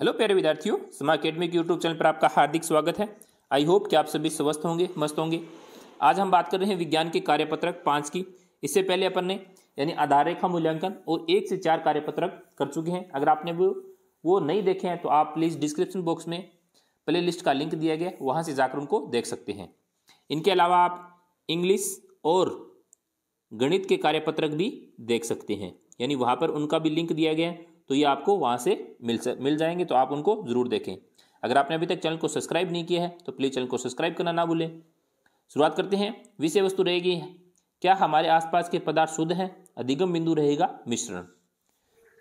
hello प्यारे विद्यार्थियों academy academic YouTube channel पर आपका हार्दिक स्वागत है आई होप कि आप सभी स्वस्थ होंगे मस्त होंगे आज हम बात कर रहे हैं विज्ञान के कार्यपत्रक पाँच की इससे पहले अपन ने यानी आधार रेखा मूल्यांकन और एक से चार कार्यपत्रक कर चुके हैं अगर आपने वो वो नहीं देखे हैं तो आप प्लीज़ डिस्क्रिप्शन बॉक्स में प्ले लिस्ट का लिंक दिया गया वहाँ से जाकर उनको देख सकते हैं इनके अलावा आप इंग्लिश और गणित के कार्यपत्रक भी देख सकते हैं यानी वहाँ पर उनका भी लिंक दिया गया है तो ये आपको वहाँ से मिल मिल जाएंगे तो आप उनको ज़रूर देखें अगर आपने अभी तक चैनल को सब्सक्राइब नहीं किया है तो प्लीज़ चैनल को सब्सक्राइब करना ना भूलें शुरुआत करते हैं विषय वस्तु रहेगी क्या हमारे आसपास के पदार्थ शुद्ध हैं अधिगम बिंदु रहेगा मिश्रण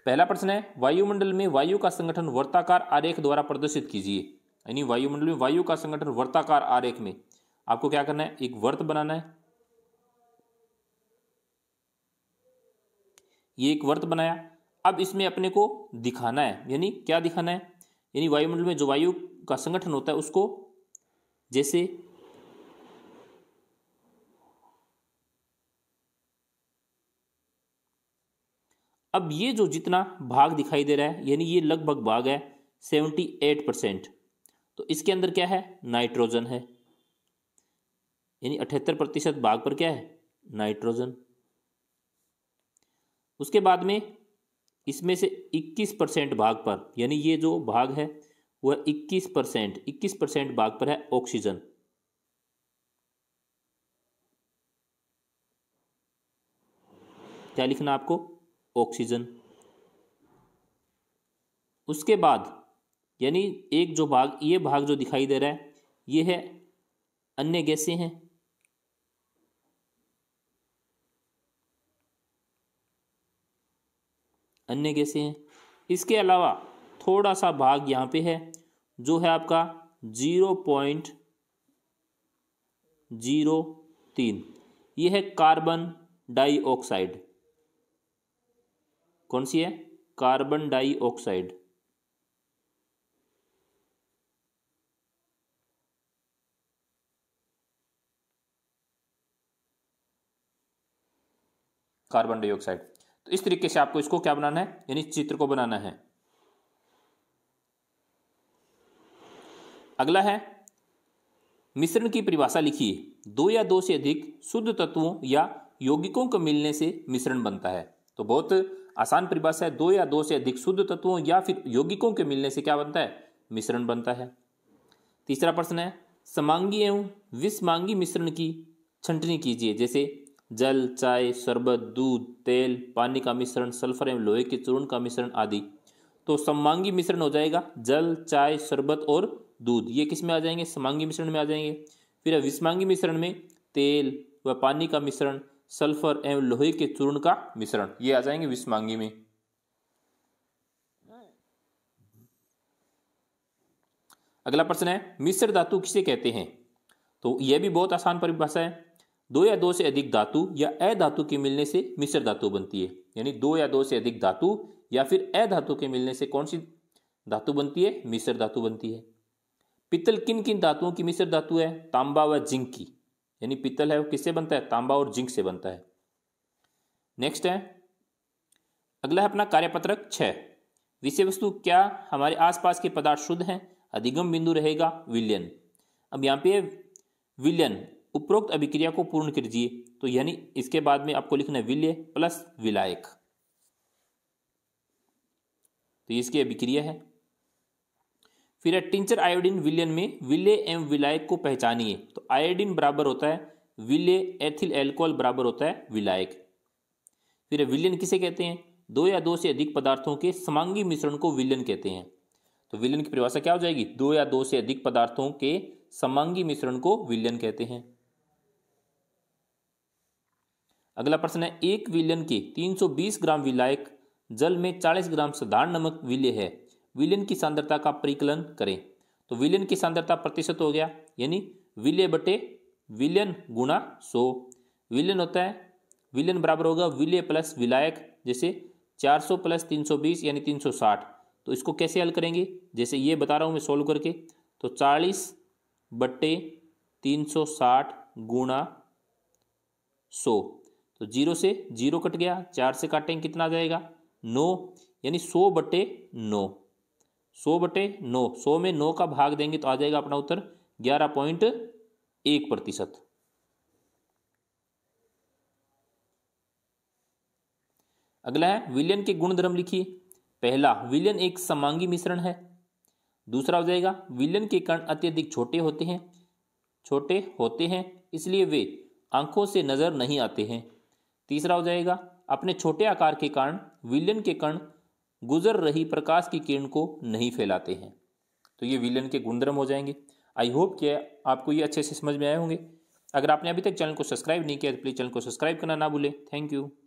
पहला प्रश्न है वायुमंडल में वायु का संगठन वर्ताकार आरेख द्वारा प्रदर्शित कीजिए यानी वायुमंडल में वायु का संगठन वर्ताकार आरेख में आपको क्या करना है एक वर्त बनाना है ये एक वर्त बनाया अब इसमें अपने को दिखाना है यानी क्या दिखाना है यानी वायुमंडल में जो वायु का संगठन होता है उसको जैसे अब ये जो जितना भाग दिखाई दे रहा है यानी ये लगभग भाग है सेवेंटी एट परसेंट तो इसके अंदर क्या है नाइट्रोजन है यानी अठहत्तर प्रतिशत भाग पर क्या है नाइट्रोजन उसके बाद में इसमें से 21 परसेंट भाग पर यानी ये जो भाग है वह 21 परसेंट इक्कीस परसेंट भाग पर है ऑक्सीजन क्या लिखना आपको ऑक्सीजन उसके बाद यानी एक जो भाग ये भाग जो दिखाई दे रहा है ये है अन्य गैसें हैं अन्य कैसे हैं इसके अलावा थोड़ा सा भाग यहाँ पे है जो है आपका जीरो पॉइंट जीरो तीन ये है कार्बन डाइऑक्साइड कौन सी है कार्बन डाइऑक्साइड कार्बन डाइऑक्साइड तो इस तरीके से आपको इसको क्या बनाना है यानी चित्र को बनाना है अगला है मिश्रण की परिभाषा लिखिए दो या दो से अधिक शुद्ध तत्वों या यौगिकों को मिलने से मिश्रण बनता है तो बहुत आसान परिभाषा है दो या दो से अधिक शुद्ध तत्वों या फिर यौगिकों के मिलने से क्या बनता है मिश्रण बनता है तीसरा प्रश्न है समांगी एवं विषमांगी मिश्रण की छंटनी कीजिए जैसे जल चाय शरबत दूध तेल पानी का मिश्रण सल्फर एवं लोहे के चूर्ण का मिश्रण आदि तो समांगी मिश्रण हो जाएगा जल चाय शरबत और दूध ये किस में आ जाएंगे समांगी मिश्रण में आ जाएंगे फिर विस्मांगी मिश्रण में तेल व पानी का मिश्रण सल्फर एवं लोहे के चूर्ण का मिश्रण ये आ जाएंगे विस्मांगी में अगला प्रश्न है मिश्र धातु किसे कहते हैं तो यह भी बहुत आसान परिभाषा है दो या दो से अधिक धातु या धातु के मिलने से मिश्र धातु बनती है यानी दो या दो से अधिक धातु या फिर धातु के मिलने से कौन सी धातु बनती है मिश्र धातु बनती है पित्तल किन किन धातुओं की मिश्र धातु है तांबा व जिंक की यानी पित्तल है वो किससे बनता है तांबा और जिंक से बनता है नेक्स्ट है अगला है अपना कार्यपत्रक छः विषय वस्तु क्या हमारे आसपास के पदार्थ शुद्ध हैं अधिगम बिंदु रहेगा विलयन अब यहाँ पे विलयन उपरोक्त अभिक्रिया को पूर्ण कीजिए तो यानी इसके बाद में आपको लिखना है विलय प्लस विलायक तो ये इसकी अभिक्रिया है फिर है टिंचर आयोडीन विलयन में विलय एवं विलायक को पहचानिए तो आयोडीन बराबर होता है विलय एथिल एल्कोहल बराबर होता है विलायक फिर विलयन किसे कहते हैं दो या दो से अधिक पदार्थों के समांगी मिश्रण को विलयन कहते हैं तो विलयन की परिभाषा क्या हो जाएगी दो या दो से अधिक पदार्थों के समांगी मिश्रण को विलयन कहते हैं अगला प्रश्न है एक विलियन के 320 ग्राम विलायक जल में 40 ग्राम साधारण नमक विलय है विलियन की सांद्रता का परिकलन करें तो विलियन की सांद्रता प्रतिशत हो गया यानी विलय बटे विलियन गुणा सो विलियन होता है विलियन बराबर होगा विलय प्लस विलायक जैसे 400 प्लस 320 यानी 360 तो इसको कैसे हल करेंगे जैसे ये बता रहा हूँ मैं सोल्व करके तो 40 बट्टे 360 गुणा 100 तो जीरो से जीरो कट गया चार से काटेंगे कितना आ जाएगा नौ यानी सौ बटे नौ सौ बटे नौ सौ में नौ का भाग देंगे तो आ जाएगा अपना उत्तर ग्यारह पॉइंट एक प्रतिशत अगला है विलियन के गुणधर्म लिखिए पहला विलियन एक समांगी मिश्रण है दूसरा हो जाएगा विलियन के कण अत्यधिक छोटे होते हैं छोटे होते हैं इसलिए वे आंखों से नजर नहीं आते हैं तीसरा हो जाएगा अपने छोटे आकार के कारण विलयन के कण गुजर रही प्रकाश की किरण को नहीं फैलाते हैं तो ये विलयन के गुणधर्म हो जाएंगे आई होप कि आपको ये अच्छे से समझ में आए होंगे अगर आपने अभी तक चैनल को सब्सक्राइब नहीं किया तो प्लीज़ चैनल को सब्सक्राइब करना ना भूलें थैंक यू